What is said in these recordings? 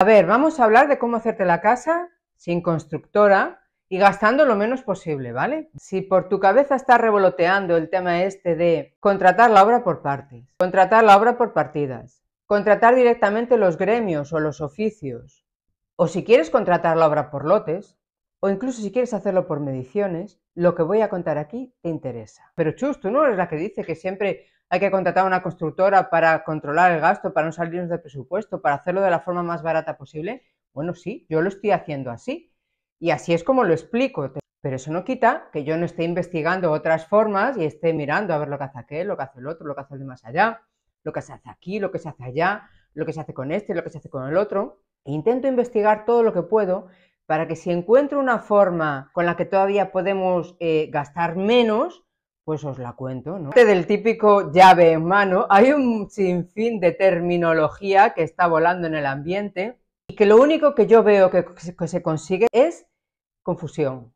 A ver, vamos a hablar de cómo hacerte la casa sin constructora y gastando lo menos posible, ¿vale? Si por tu cabeza está revoloteando el tema este de contratar la obra por partes, contratar la obra por partidas, contratar directamente los gremios o los oficios, o si quieres contratar la obra por lotes, o incluso si quieres hacerlo por mediciones, lo que voy a contar aquí te interesa. Pero Chus, tú no eres la que dice que siempre hay que contratar a una constructora para controlar el gasto, para no salirnos de presupuesto, para hacerlo de la forma más barata posible. Bueno, sí, yo lo estoy haciendo así. Y así es como lo explico. Pero eso no quita que yo no esté investigando otras formas y esté mirando a ver lo que hace aquel, lo que hace el otro, lo que hace el de más allá, lo que se hace aquí, lo que se hace allá, lo que se hace con este, lo que se hace con el otro. E intento investigar todo lo que puedo para que si encuentro una forma con la que todavía podemos eh, gastar menos, pues os la cuento, ¿no? Del típico llave en mano, hay un sinfín de terminología que está volando en el ambiente y que lo único que yo veo que se consigue es confusión,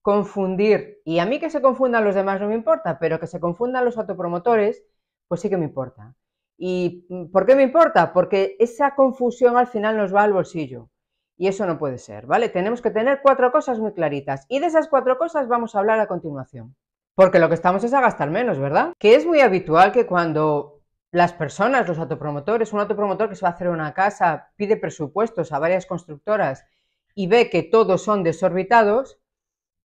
confundir. Y a mí que se confundan los demás no me importa, pero que se confundan los autopromotores, pues sí que me importa. ¿Y por qué me importa? Porque esa confusión al final nos va al bolsillo. Y eso no puede ser, ¿vale? Tenemos que tener cuatro cosas muy claritas. Y de esas cuatro cosas vamos a hablar a continuación. Porque lo que estamos es a gastar menos, ¿verdad? Que es muy habitual que cuando las personas, los autopromotores, un autopromotor que se va a hacer una casa, pide presupuestos a varias constructoras y ve que todos son desorbitados,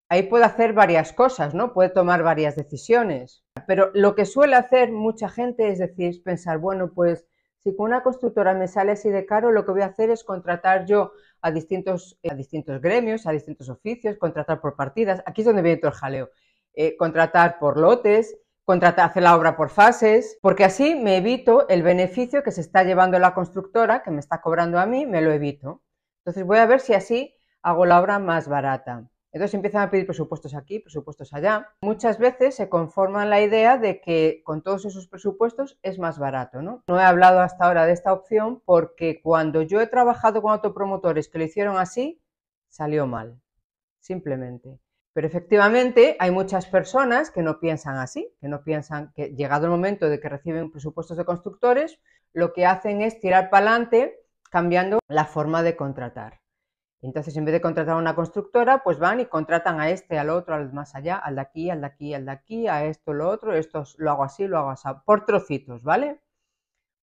ahí puede hacer varias cosas, ¿no? Puede tomar varias decisiones. Pero lo que suele hacer mucha gente es decir, pensar, bueno, pues si con una constructora me sale así de caro, lo que voy a hacer es contratar yo a distintos, eh, a distintos gremios, a distintos oficios, contratar por partidas. Aquí es donde viene todo el jaleo. Eh, contratar por lotes, contratar, hacer la obra por fases, porque así me evito el beneficio que se está llevando la constructora, que me está cobrando a mí, me lo evito. Entonces voy a ver si así hago la obra más barata. Entonces empiezan a pedir presupuestos aquí, presupuestos allá. Muchas veces se conforman la idea de que con todos esos presupuestos es más barato, ¿no? No he hablado hasta ahora de esta opción porque cuando yo he trabajado con autopromotores que lo hicieron así, salió mal, simplemente. Pero efectivamente hay muchas personas que no piensan así, que no piensan que llegado el momento de que reciben presupuestos de constructores, lo que hacen es tirar para adelante cambiando la forma de contratar. Entonces, en vez de contratar a una constructora, pues van y contratan a este, al otro, al más allá, al de aquí, al de aquí, al de aquí, a esto, lo otro, esto lo hago así, lo hago así, por trocitos, ¿vale?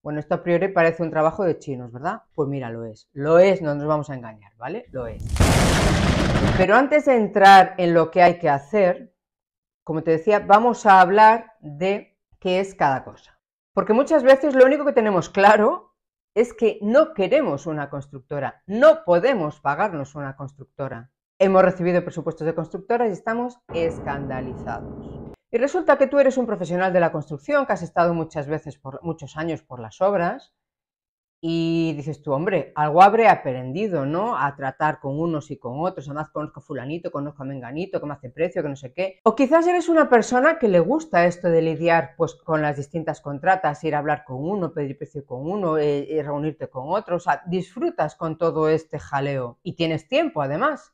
Bueno, esto a priori parece un trabajo de chinos, ¿verdad? Pues mira, lo es. Lo es, no nos vamos a engañar, ¿vale? Lo es. Pero antes de entrar en lo que hay que hacer, como te decía, vamos a hablar de qué es cada cosa. Porque muchas veces lo único que tenemos claro es que no queremos una constructora, no podemos pagarnos una constructora. Hemos recibido presupuestos de constructoras y estamos escandalizados. Y resulta que tú eres un profesional de la construcción, que has estado muchas veces por muchos años por las obras, y dices tú, hombre, algo habré aprendido, ¿no? A tratar con unos y con otros. Además, conozco a fulanito, conozco a menganito, que me hace precio, que no sé qué. O quizás eres una persona que le gusta esto de lidiar pues, con las distintas contratas, ir a hablar con uno, pedir precio con uno, eh, reunirte con otro. O sea, disfrutas con todo este jaleo. Y tienes tiempo, además.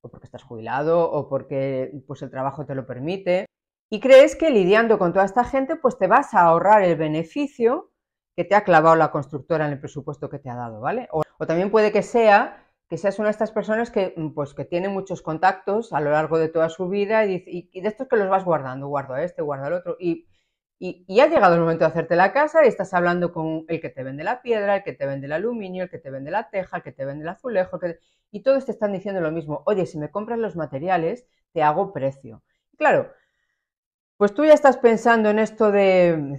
O porque estás jubilado, o porque pues, el trabajo te lo permite. Y crees que lidiando con toda esta gente, pues te vas a ahorrar el beneficio que te ha clavado la constructora en el presupuesto que te ha dado, ¿vale? O, también puede que sea que seas una de estas personas que, mm, pues, que tiene muchos contactos a lo largo de toda su vida y, de estos que los vas guardando, guardo a este, guardo al otro, y, y, ha llegado el momento de hacerte la casa y estás hablando con el que te vende la piedra, el que te vende el aluminio, el que te vende la teja, el que te vende el azulejo, que... y todos te están diciendo lo mismo, oye, si me compras los materiales, te hago precio. Claro, pues tú ya estás pensando en esto de, me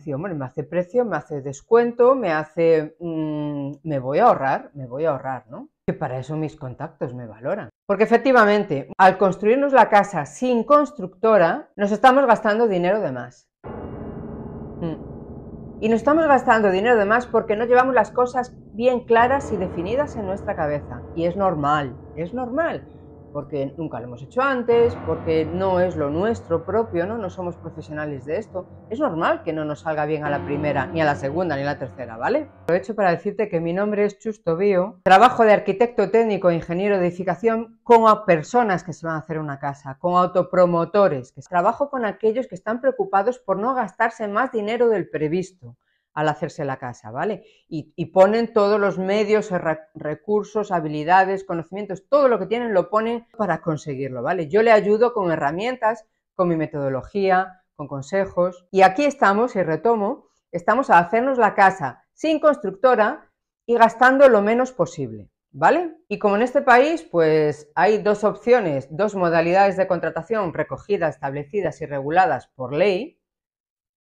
hace precio, me hace descuento, me hace, mm, me voy a ahorrar, me voy a ahorrar, ¿no? Que para eso mis contactos me valoran. Porque efectivamente, al construirnos la casa sin constructora, nos estamos gastando dinero de más. Mm. Y nos estamos gastando dinero de más porque no llevamos las cosas bien claras y definidas en nuestra cabeza. Y es normal, es normal porque nunca lo hemos hecho antes, porque no es lo nuestro propio, ¿no? No somos profesionales de esto. Es normal que no nos salga bien a la primera, ni a la segunda, ni a la tercera, ¿vale? Aprovecho para decirte que mi nombre es Chusto Bio, trabajo de arquitecto técnico e ingeniero de edificación con personas que se van a hacer una casa, con autopromotores, que trabajo con aquellos que están preocupados por no gastarse más dinero del previsto al hacerse la casa, ¿vale? Y, ponen todos los medios, eh, recursos, habilidades, conocimientos, todo lo que tienen lo ponen para conseguirlo, ¿vale? Yo le ayudo con herramientas, con mi metodología, con consejos. Y aquí estamos, y retomo, estamos a hacernos la casa sin constructora y gastando lo menos posible, ¿vale? Y como en este país, pues hay dos opciones, dos modalidades de contratación recogidas, establecidas y reguladas por ley,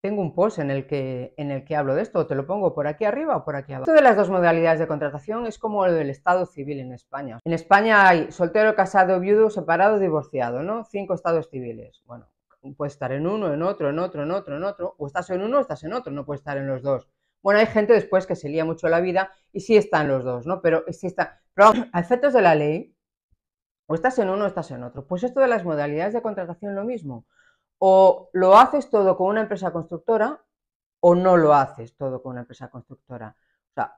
tengo un post en el, que, en el que hablo de esto, te lo pongo por aquí arriba o por aquí abajo. Esto de las dos modalidades de contratación es como lo del Estado civil en España. En España hay soltero, casado, viudo, separado, divorciado, ¿no? Cinco estados civiles. Bueno, puedes estar en uno, en otro, en otro, en otro, en otro, o estás en uno o estás en otro, no puedes estar en los dos. Bueno, hay gente después que se lía mucho la vida y sí están los dos, ¿no? Pero sí está. Pero a efectos de la ley, o estás en uno estás en otro. Pues esto de las modalidades de contratación lo mismo o lo haces todo con una empresa constructora o no lo haces todo con una empresa constructora.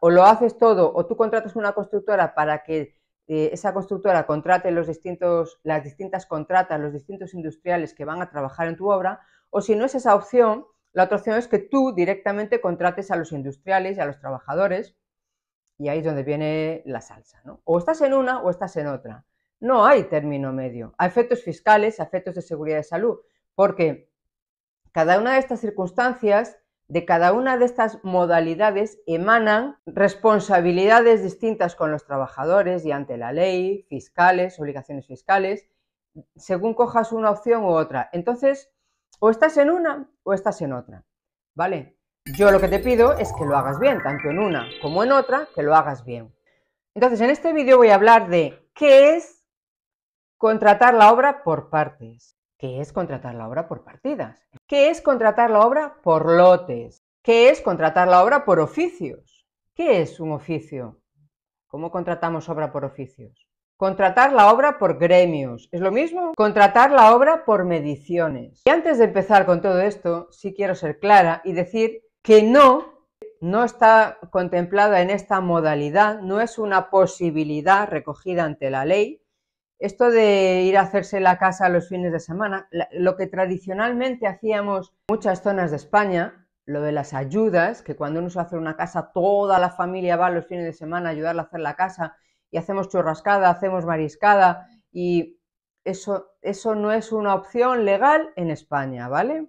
O, lo haces todo o tú contratas una constructora para que eh, esa constructora contrate los distintos, las distintas contratas, los distintos industriales que van a trabajar en tu obra, o si no es esa opción, la otra opción es que tú directamente contrates a los industriales y a los trabajadores, y ahí es donde viene la salsa. ¿no? O estás en una o estás en otra. No hay término medio. Hay efectos fiscales, efectos de seguridad de salud porque cada una de estas circunstancias, de cada una de estas modalidades, emanan responsabilidades distintas con los trabajadores y ante la ley, fiscales, obligaciones fiscales, según cojas una opción u otra. Entonces, o estás en una o estás en otra, ¿vale? Yo lo que te pido es que lo hagas bien, tanto en una como en otra, que lo hagas bien. Entonces, en este vídeo voy a hablar de qué es contratar la obra por partes. ¿Qué es contratar la obra por partidas? ¿Qué es contratar la obra por lotes? ¿Qué es contratar la obra por oficios? ¿Qué es un oficio? ¿Cómo contratamos obra por oficios? Contratar la obra por gremios. ¿Es lo mismo? Contratar la obra por mediciones. Y antes de empezar con todo esto, sí quiero ser clara y decir que no, no está contemplada en esta modalidad, no es una posibilidad recogida ante la ley, esto de ir a hacerse la casa los fines de semana, lo que tradicionalmente hacíamos en muchas zonas de España, lo de las ayudas, que cuando uno se hace una casa, toda la familia va los fines de semana a ayudarle a hacer la casa y hacemos churrascada, hacemos mariscada y eso, eso no es una opción legal en España, ¿vale?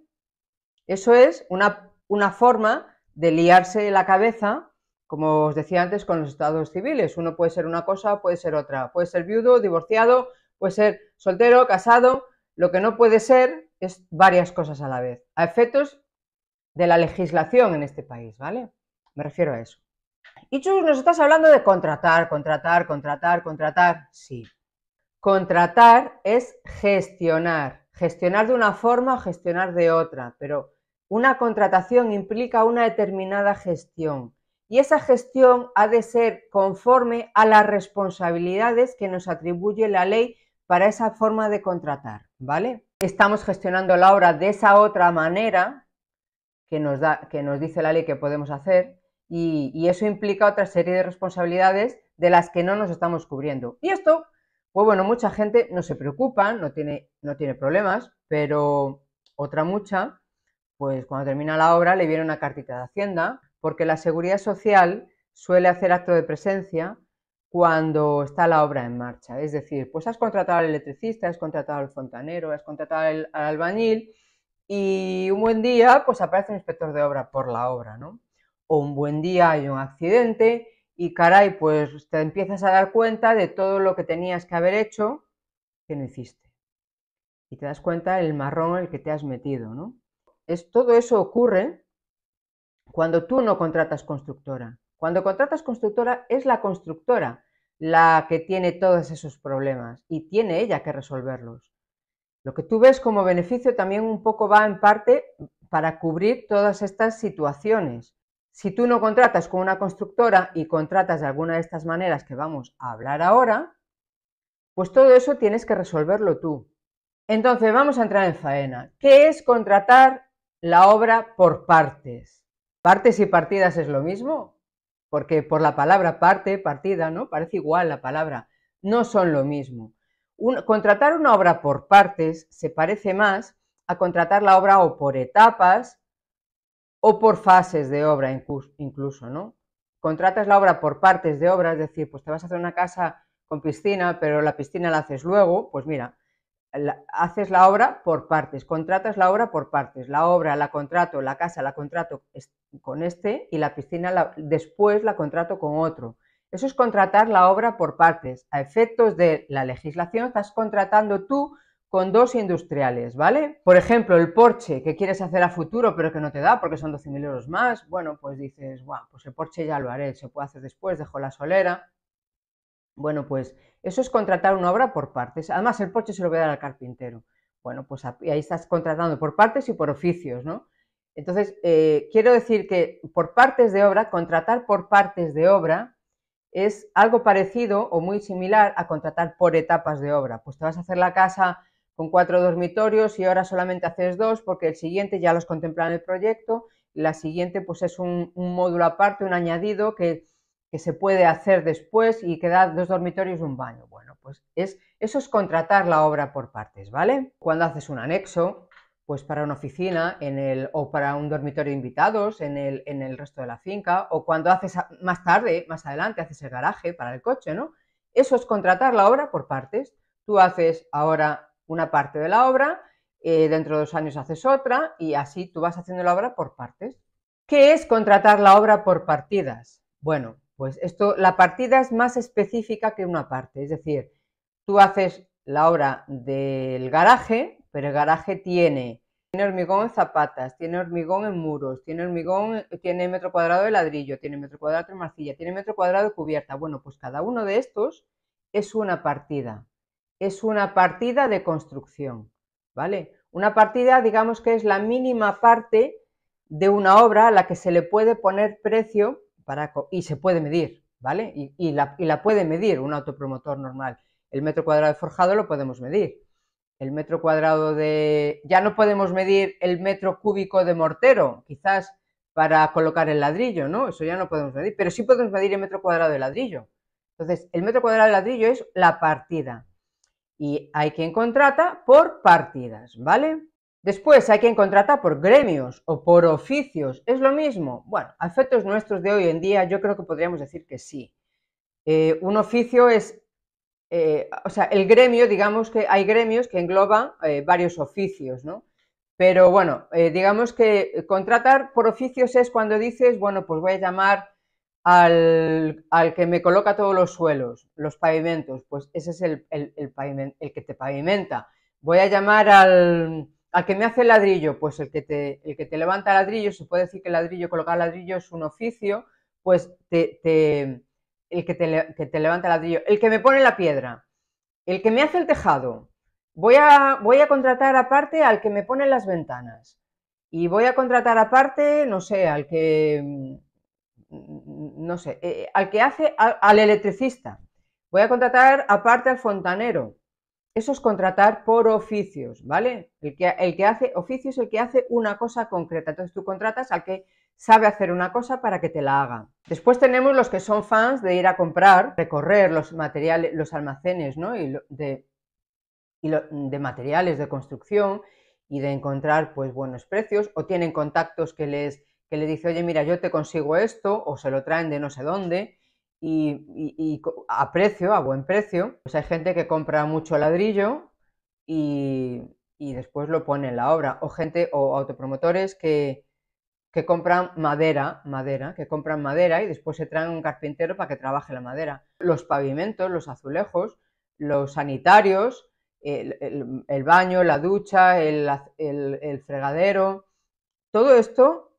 Eso es una, una forma de liarse la cabeza como os decía antes, con los estados civiles. Uno puede ser una cosa, puede ser otra. Puede ser viudo, divorciado, puede ser soltero, casado. Lo que no puede ser es varias cosas a la vez, a efectos de la legislación en este país, ¿vale? Me refiero a eso. Y tú nos estás hablando de contratar, contratar, contratar, contratar. Sí. Contratar es gestionar, gestionar de una forma o gestionar de otra, pero una contratación implica una determinada gestión y esa gestión ha de ser conforme a las responsabilidades que nos atribuye la ley para esa forma de contratar, ¿vale? Estamos gestionando la obra de esa otra manera que nos, da, que nos dice la ley que podemos hacer y, eso implica otra serie de responsabilidades de las que no nos estamos cubriendo. Y esto, pues bueno, mucha gente no se preocupa, no tiene, no tiene problemas, pero otra mucha, pues cuando termina la obra le viene una cartita de Hacienda porque la seguridad social suele hacer acto de presencia cuando está la obra en marcha. Es decir, pues has contratado al electricista, has contratado al fontanero, has contratado al, albañil y un buen día pues aparece un inspector de obra por la obra, ¿no? O un buen día hay un accidente y caray, pues te empiezas a dar cuenta de todo lo que tenías que haber hecho que no hiciste. Y te das cuenta del marrón en el que te has metido, ¿no? Es, todo eso ocurre cuando tú no contratas constructora. Cuando contratas constructora es la constructora la que tiene todos esos problemas y tiene ella que resolverlos. Lo que tú ves como beneficio también un poco va en parte para cubrir todas estas situaciones. Si tú no contratas con una constructora y contratas de alguna de estas maneras que vamos a hablar ahora, pues todo eso tienes que resolverlo tú. Entonces vamos a entrar en faena. ¿Qué es contratar la obra por partes? ¿Partes y partidas es lo mismo? Porque por la palabra parte, partida, ¿no? Parece igual la palabra. No son lo mismo. contratar una obra por partes se parece más a contratar la obra o por etapas o por fases de obra incluso, ¿no? Contratas la obra por partes de obra, es decir, pues te vas a hacer una casa con piscina, pero la piscina la haces luego, pues mira, haces la obra por partes, contratas la obra por partes, la obra la contrato, la casa la contrato con este y la piscina después la contrato con otro. Eso es contratar la obra por partes. A efectos de la legislación estás contratando tú con dos industriales, ¿vale? Por ejemplo, el porche que quieres hacer a futuro pero que no te da porque son 12.000 euros más, bueno, pues dices, bueno, pues el porche ya lo haré, se puede hacer después, dejo la solera, bueno, pues eso es contratar una obra por partes. Además, el porche se lo voy a dar al carpintero. Bueno, pues ahí estás contratando por partes y por oficios, ¿no? Entonces, eh, quiero decir que por partes de obra, contratar por partes de obra es algo parecido o muy similar a contratar por etapas de obra. Pues te vas a hacer la casa con cuatro dormitorios y ahora solamente haces dos porque el siguiente ya los contempla en el proyecto, la siguiente pues es un módulo aparte, un añadido que que se puede hacer después y quedar dos dormitorios y un baño. Bueno, pues es, eso es contratar la obra por partes, ¿vale? Cuando haces un anexo, pues para una oficina en el, o para un dormitorio de invitados en el, en el resto de la finca, o cuando haces más tarde, más adelante, haces el garaje para el coche, ¿no? Eso es contratar la obra por partes. Tú haces ahora una parte de la obra, eh, dentro de dos años haces otra y así tú vas haciendo la obra por partes. ¿Qué es contratar la obra por partidas? Bueno, pues esto, la partida es más específica que una parte, es decir, tú haces la obra del garaje, pero el garaje tiene, tiene hormigón en zapatas, tiene hormigón en muros, tiene hormigón, tiene metro cuadrado de ladrillo, tiene metro cuadrado de marcilla, tiene metro cuadrado de cubierta. Bueno, pues cada uno de estos es una partida, es una partida de construcción, ¿vale? Una partida, digamos que es la mínima parte de una obra a la que se le puede poner precio y se puede medir, ¿vale? Y, la, y la puede medir un autopromotor normal. El metro cuadrado de forjado lo podemos medir. El metro cuadrado de... Ya no podemos medir el metro cúbico de mortero, quizás para colocar el ladrillo, ¿no? Eso ya no podemos medir, pero sí podemos medir el metro cuadrado de ladrillo. Entonces, el metro cuadrado de ladrillo es la partida. Y hay quien contrata por partidas, ¿vale? Después hay quien contrata por gremios o por oficios. ¿Es lo mismo? Bueno, a efectos nuestros de hoy en día yo creo que podríamos decir que sí. Eh, un oficio es, eh, o sea, el gremio, digamos que hay gremios que engloban eh, varios oficios, ¿no? Pero bueno, digamos que contratar por oficios es cuando dices, bueno, pues voy a llamar al, al, que me coloca todos los suelos, los pavimentos, pues ese es el, el que te pavimenta. Voy a llamar al ¿Al que me hace el ladrillo? Pues el que, te, el que te levanta ladrillo, se puede decir que ladrillo, colocar ladrillo es un oficio, pues te, el que te, que te levanta ladrillo. El que me pone la piedra, el que me hace el tejado, voy a, voy a contratar aparte al que me pone las ventanas y voy a contratar aparte, no sé, al que, mm, no sé, eh, al que hace, al, electricista, voy a contratar aparte al fontanero, eso es contratar por oficios, ¿vale? El que, hace oficios es el que hace una cosa concreta. Entonces tú contratas al que sabe hacer una cosa para que te la haga. Después tenemos los que son fans de ir a comprar, recorrer los materiales, los almacenes, ¿no? Y de, de materiales de construcción y de encontrar pues buenos precios o tienen contactos que les que le dice, oye, mira, yo te consigo esto, o se lo traen de no sé dónde, y, a precio, a buen precio. Pues hay gente que compra mucho ladrillo y, después lo pone en la obra. O gente o autopromotores que, compran madera, madera, que compran madera y después se traen un carpintero para que trabaje la madera. Los pavimentos, los azulejos, los sanitarios, el, baño, la ducha, el, el fregadero, todo esto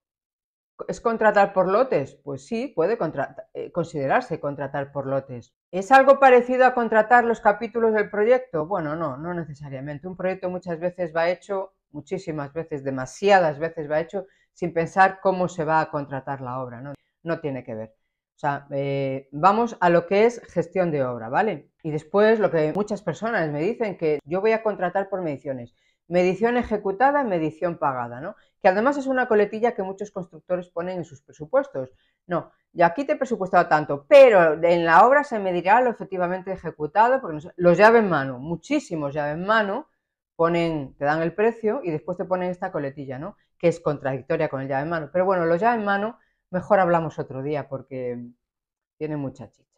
¿Es contratar por lotes? Pues sí, puede eh, considerarse contratar por lotes. ¿Es algo parecido a contratar los capítulos del proyecto? Bueno, no, no necesariamente. Un proyecto muchas veces va hecho, muchísimas veces, demasiadas veces va hecho sin pensar cómo se va a contratar la obra, no, no tiene que ver. O sea, eh, vamos a lo que es gestión de obra, ¿vale? Y después lo que muchas personas me dicen que yo voy a contratar por mediciones. Medición ejecutada, medición pagada, ¿no? que además es una coletilla que muchos constructores ponen en sus presupuestos. No, y aquí te he presupuestado tanto, pero en la obra se medirá lo efectivamente ejecutado, porque los llave en mano, muchísimos llave en mano, ponen, te dan el precio y después te ponen esta coletilla, ¿no? Que es contradictoria con el llave en mano. Pero bueno, los llave en mano, mejor hablamos otro día porque tiene mucha chica.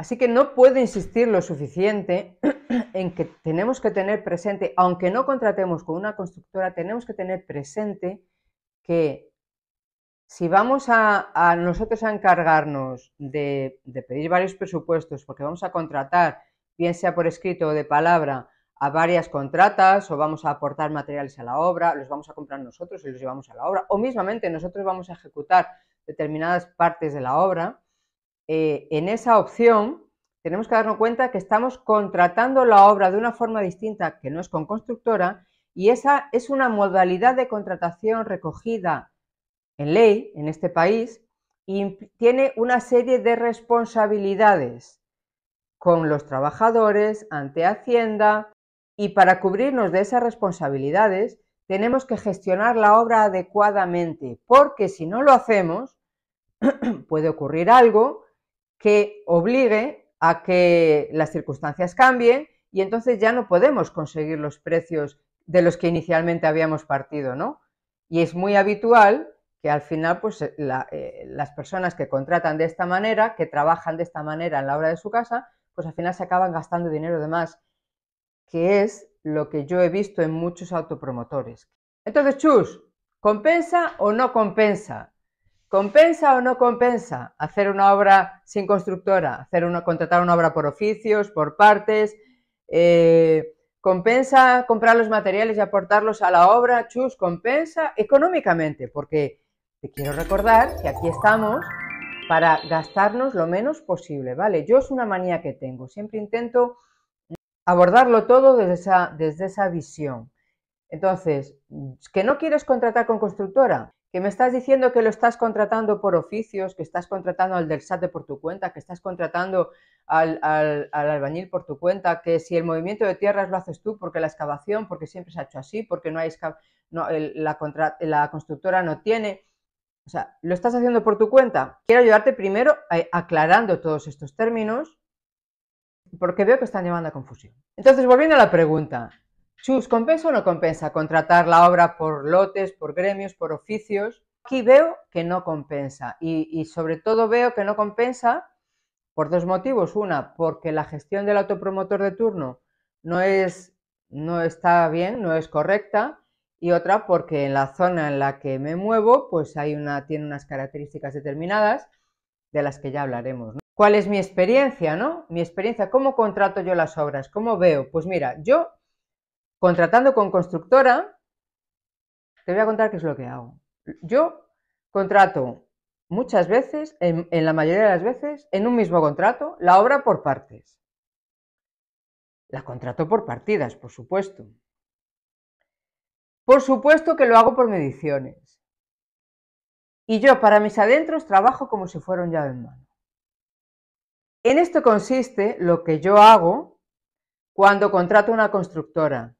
Así que no puedo insistir lo suficiente en que tenemos que tener presente, aunque no contratemos con una constructora, tenemos que tener presente que si vamos a, nosotros a encargarnos de, de, pedir varios presupuestos, porque vamos a contratar, bien sea por escrito o de palabra, a varias contratas o vamos a aportar materiales a la obra, los vamos a comprar nosotros y los llevamos a la obra, o mismamente nosotros vamos a ejecutar determinadas partes de la obra, eh, en esa opción tenemos que darnos cuenta que estamos contratando la obra de una forma distinta que no es con constructora y esa es una modalidad de contratación recogida en ley en este país y tiene una serie de responsabilidades con los trabajadores ante Hacienda y para cubrirnos de esas responsabilidades tenemos que gestionar la obra adecuadamente porque si no lo hacemos puede ocurrir algo que obligue a que las circunstancias cambien y entonces ya no podemos conseguir los precios de los que inicialmente habíamos partido, ¿no? Y es muy habitual que al final pues eh, eh, las personas que contratan de esta manera, que trabajan de esta manera en la obra de su casa, pues al final se acaban gastando dinero de más, que es lo que yo he visto en muchos autopromotores. Entonces, chus, ¿compensa o no compensa? ¿Compensa o no compensa hacer una obra sin constructora? Hacer una, contratar una obra por oficios, por partes. Eh, ¿Compensa comprar los materiales y aportarlos a la obra? Chus, compensa económicamente, porque te quiero recordar que aquí estamos para gastarnos lo menos posible, ¿vale? Yo es una manía que tengo, siempre intento abordarlo todo desde esa, desde esa visión. Entonces, ¿que no quieres contratar con constructora? que me estás diciendo que lo estás contratando por oficios, que estás contratando al del por tu cuenta, que estás contratando al, albañil por tu cuenta, que si el movimiento de tierras lo haces tú porque la excavación, porque siempre se ha hecho así, porque no hay la, la, constructora no tiene. O sea, lo estás haciendo por tu cuenta. Quiero ayudarte primero eh, aclarando todos estos términos porque veo que están llevando a confusión. Entonces, volviendo a la pregunta, Chus, ¿compensa o no compensa contratar la obra por lotes, por gremios, por oficios? Aquí veo que no compensa y, sobre todo veo que no compensa por dos motivos. Una, porque la gestión del autopromotor de turno no, es, no está bien, no es correcta. Y otra, porque en la zona en la que me muevo, pues hay una, tiene unas características determinadas de las que ya hablaremos. ¿Cuál es mi experiencia? ¿no? Mi experiencia, ¿cómo contrato yo las obras? ¿Cómo veo? Pues mira, yo contratando con constructora, te voy a contar qué es lo que hago. Yo contrato muchas veces, en, la mayoría de las veces, en un mismo contrato, la obra por partes. La contrato por partidas, por supuesto. Por supuesto que lo hago por mediciones. Y yo para mis adentros trabajo como si fuera un llave en mano. En esto consiste lo que yo hago cuando contrato una constructora.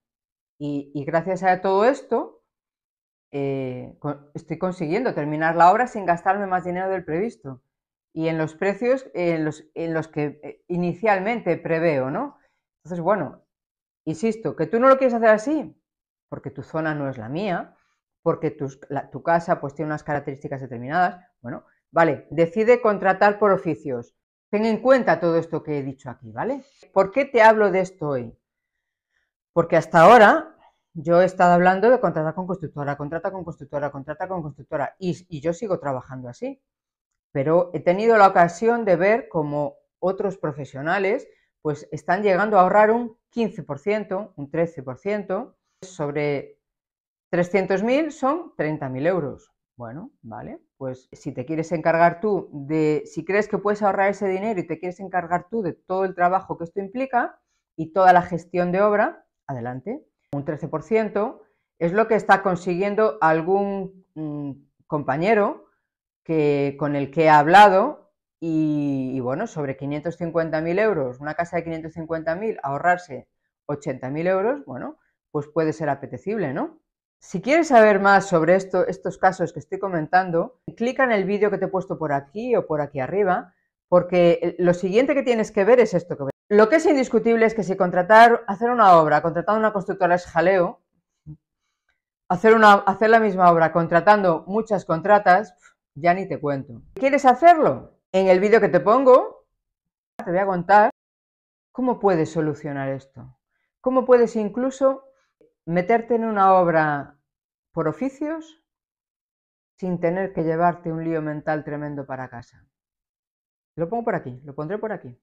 Y, gracias a todo esto, eh, estoy consiguiendo terminar la obra sin gastarme más dinero del previsto. Y en los precios eh, en, los, en los que eh, inicialmente preveo, ¿no? Entonces, bueno, insisto, que tú no lo quieres hacer así, porque tu zona no es la mía, porque tu, tu, casa pues tiene unas características determinadas. Bueno, vale, decide contratar por oficios. Ten en cuenta todo esto que he dicho aquí, ¿vale? ¿Por qué te hablo de esto hoy? Porque hasta ahora yo he estado hablando de contratar con constructora, contrata con constructora, contrata con constructora, y, yo sigo trabajando así. Pero he tenido la ocasión de ver cómo otros profesionales pues están llegando a ahorrar un 15%, un 13%, sobre 300.000 son 30.000 euros. Bueno, vale, pues si te quieres encargar tú de, si crees que puedes ahorrar ese dinero y te quieres encargar tú de todo el trabajo que esto implica y toda la gestión de obra, adelante. Un 13% es lo que está consiguiendo algún mm, compañero que, con el que ha hablado y, bueno, sobre 550.000 euros, una casa de 550.000, ahorrarse 80.000 euros, bueno, pues puede ser apetecible, ¿no? Si quieres saber más sobre esto, estos casos que estoy comentando, clica en el vídeo que te he puesto por aquí o por aquí arriba, porque eh, lo siguiente que tienes que ver es esto que lo que es indiscutible es que si contratar, hacer una obra contratando una constructora es jaleo, hacer, una, hacer la misma obra contratando muchas contratas, ya ni te cuento. ¿Quieres hacerlo? En el vídeo que te pongo, te voy a contar cómo puedes solucionar esto. Cómo puedes incluso meterte en una obra por oficios sin tener que llevarte un lío mental tremendo para casa. Lo pongo por aquí, lo pondré por aquí.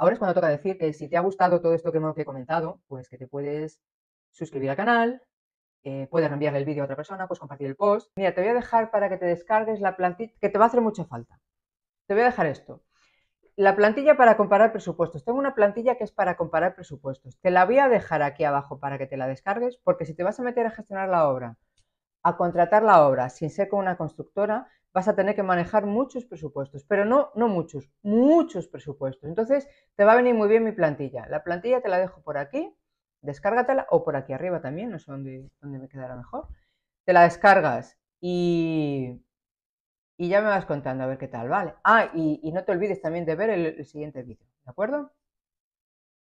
Ahora es cuando toca decir que si te ha gustado todo esto que he comentado, pues que te puedes suscribir al canal, eh, puedes enviarle el vídeo a otra persona, pues compartir el post. Mira, te voy a dejar para que te descargues la plantilla, que te va a hacer mucha falta. Te voy a dejar esto. La plantilla para comparar presupuestos. Tengo una plantilla que es para comparar presupuestos. Te la voy a dejar aquí abajo para que te la descargues, porque si te vas a meter a gestionar la obra, a contratar la obra sin ser con una constructora, vas a tener que manejar muchos presupuestos, pero no, no muchos, muchos presupuestos. Entonces, te va a venir muy bien mi plantilla. La plantilla te la dejo por aquí, descárgatela, o por aquí arriba también, no sé dónde, me quedará mejor. Te la descargas y, y ya me vas contando a ver qué tal, ¿vale? Ah, y, no te olvides también de ver el siguiente vídeo, ¿de acuerdo?